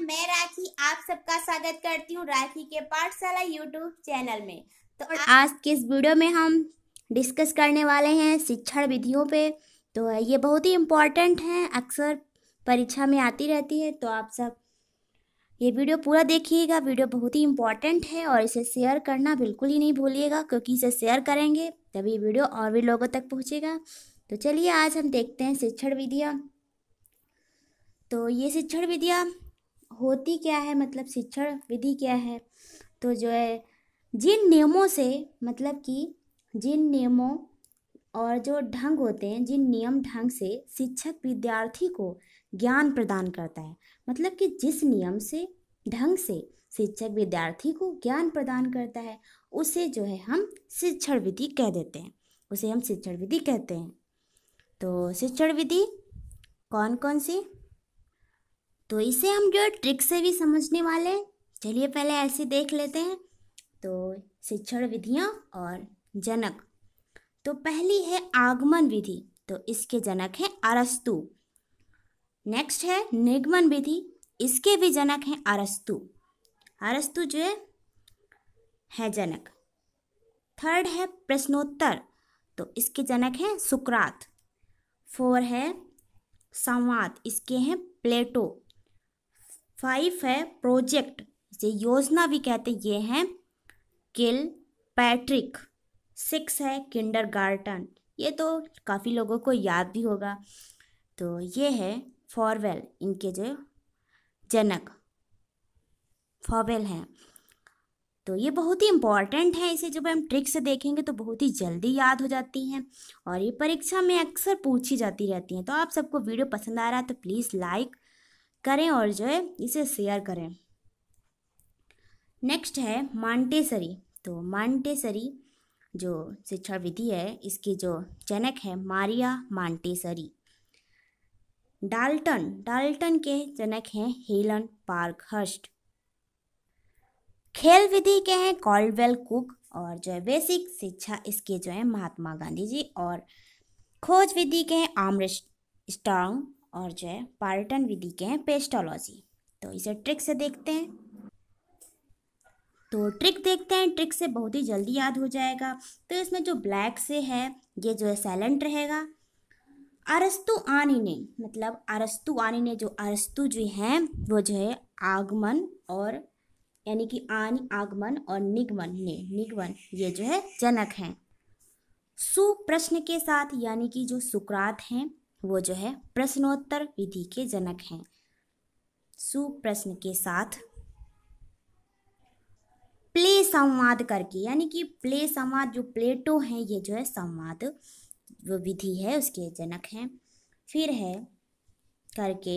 मैं राखी आप सबका स्वागत करती हूँ राखी के पाठशाला यूट्यूब चैनल में तो आज, आज के इस वीडियो में हम डिस्कस करने वाले हैं शिक्षण विधियों पे तो ये बहुत ही इम्पोर्टेंट हैं अक्सर परीक्षा में आती रहती है तो आप सब ये वीडियो पूरा देखिएगा वीडियो बहुत ही इम्पोर्टेंट है और इसे शेयर करना बिल्कुल ही नहीं भूलिएगा क्योंकि इसे शेयर करेंगे तभी वीडियो और भी लोगों तक पहुँचेगा तो चलिए आज हम देखते हैं शिक्षण विधियाँ तो ये शिक्षण विधियाँ होती क्या है मतलब शिक्षण विधि क्या है तो जो है जिन नियमों से मतलब कि जिन नियमों और जो ढंग होते हैं जिन नियम ढंग से शिक्षक विद्यार्थी को ज्ञान प्रदान करता है मतलब कि जिस नियम से ढंग से शिक्षक विद्यार्थी को ज्ञान प्रदान करता है उसे जो है हम शिक्षण विधि कह देते हैं उसे हम शिक्षण विधि कहते हैं तो शिक्षण विधि कौन कौन सी तो इसे हम जो ट्रिक से भी समझने वाले हैं चलिए पहले ऐसे देख लेते हैं तो शिक्षण विधियाँ और जनक तो पहली है आगमन विधि तो इसके जनक हैं अरस्तु नेक्स्ट है निगमन विधि इसके भी जनक हैं अरस्तु अरस्तु जो है, है जनक थर्ड है प्रश्नोत्तर तो इसके जनक हैं सुकरात फोर है संवाद इसके हैं प्लेटो फाइव है प्रोजेक्ट इसे योजना भी कहते हैं ये हैं किल पैट्रिक सिक्स है किंडर गार्टन ये तो काफ़ी लोगों को याद भी होगा तो ये है फॉरवेल इनके जो जनक फॉरवेल हैं तो ये बहुत ही इम्पॉर्टेंट है इसे जब हम ट्रिक से देखेंगे तो बहुत ही जल्दी याद हो जाती हैं और ये परीक्षा में अक्सर पूछी जाती रहती हैं तो आप सबको वीडियो पसंद आ रहा है तो प्लीज़ लाइक करें और जो है इसे शेयर करें नेक्स्ट है मांटेसरी तो मांटेसरी जो शिक्षा विधि है इसके जो जनक है मारिया मांटेसरी डाल्टन डाल्टन के जनक हैं हेलन पार्क हर्स्ट खेल विधि के हैं कॉल्डवेल कुक और जो है बेसिक शिक्षा इसके जो है महात्मा गांधी जी और खोज विधि के हैं आमरे स्ट्रॉन्ग और जो है पार्टन विधि के हैं पेस्टोलॉजी तो इसे ट्रिक से देखते हैं तो ट्रिक देखते हैं ट्रिक से बहुत ही जल्दी याद हो जाएगा तो इसमें जो ब्लैक से है ये जो है साइलेंट रहेगा अरस्तु आनी ने मतलब अरस्तु आनी ने जो अरस्तु जो हैं वो जो है आगमन और यानी कि आन आगमन और निगमन ने निगमन ये जो है जनक हैं सु प्रश्न के साथ यानी कि जो सुकरात हैं वो जो है प्रश्नोत्तर विधि के जनक हैं सुप्रश्न के साथ प्ले संवाद करके यानी कि प्ले संवाद जो प्लेटो हैं ये जो है संवाद वो विधि है उसके जनक हैं फिर है करके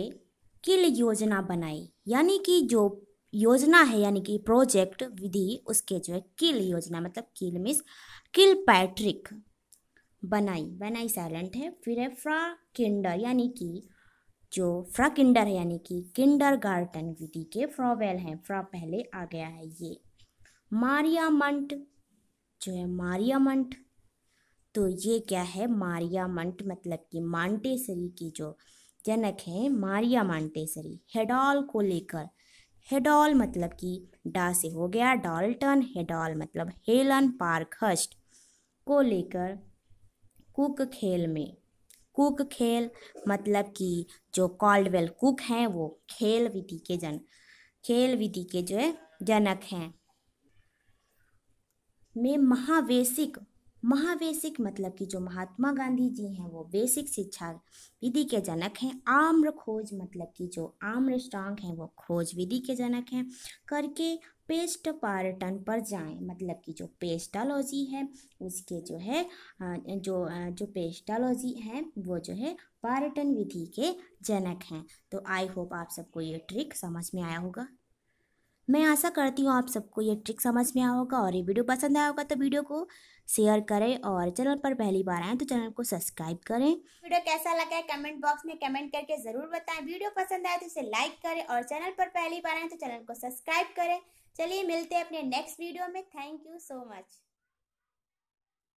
किल योजना बनाई यानी कि जो योजना है यानी कि प्रोजेक्ट विधि उसके जो है किल योजना मतलब किल मीन्स किल पैट्रिक बनाई बनाई साइलेंट है फिर है फ्रा किंडर यानी कि जो फ्रा किंडर है यानी कि किंडर गार्टन विधि के फ्रॉवेल हैं फ्रा पहले आ गया है ये मारिया मंट जो है मारिया मंट तो ये क्या है मारिया मंट मतलब कि मांटेसरी की जो जनक है मारिया मांटेसरी हेडॉल को लेकर हेडॉल मतलब कि डा से हो गया डॉल्टन हेडॉल मतलब हेलन पार्कहस्ट को लेकर कुक खेल में कुक खेल मतलब कि जो कॉल्डवेल कुक हैं वो खेल विधि के जन खेल विधि के जो है जनक हैं में महावेशिक महावेसिक मतलब कि जो महात्मा गांधी जी हैं वो बेसिक शिक्षा विधि के जनक हैं आम्र खोज मतलब कि जो आम्र स्ट्रांग हैं वो खोज विधि के जनक हैं करके पेस्ट पार्टन पर जाएं मतलब कि जो पेस्टालॉजी है उसके जो है जो जो पेस्टालॉजी है वो जो है पार्टन विधि के जनक हैं तो आई होप आप सबको ये ट्रिक समझ में आया होगा मैं आशा करती हूँ आप सबको ये ट्रिक समझ में आया होगा और ये वीडियो पसंद आया होगा तो वीडियो को शेयर करें और चैनल पर पहली बार आए तो चैनल को सब्सक्राइब करें वीडियो कैसा लगा है कमेंट बॉक्स में कमेंट करके ज़रूर बताएं वीडियो पसंद आए तो इसे लाइक करें और चैनल पर पहली बार आए तो चैनल को सब्सक्राइब करें चलिए मिलते हैं अपने नेक्स्ट वीडियो में थैंक यू सो मच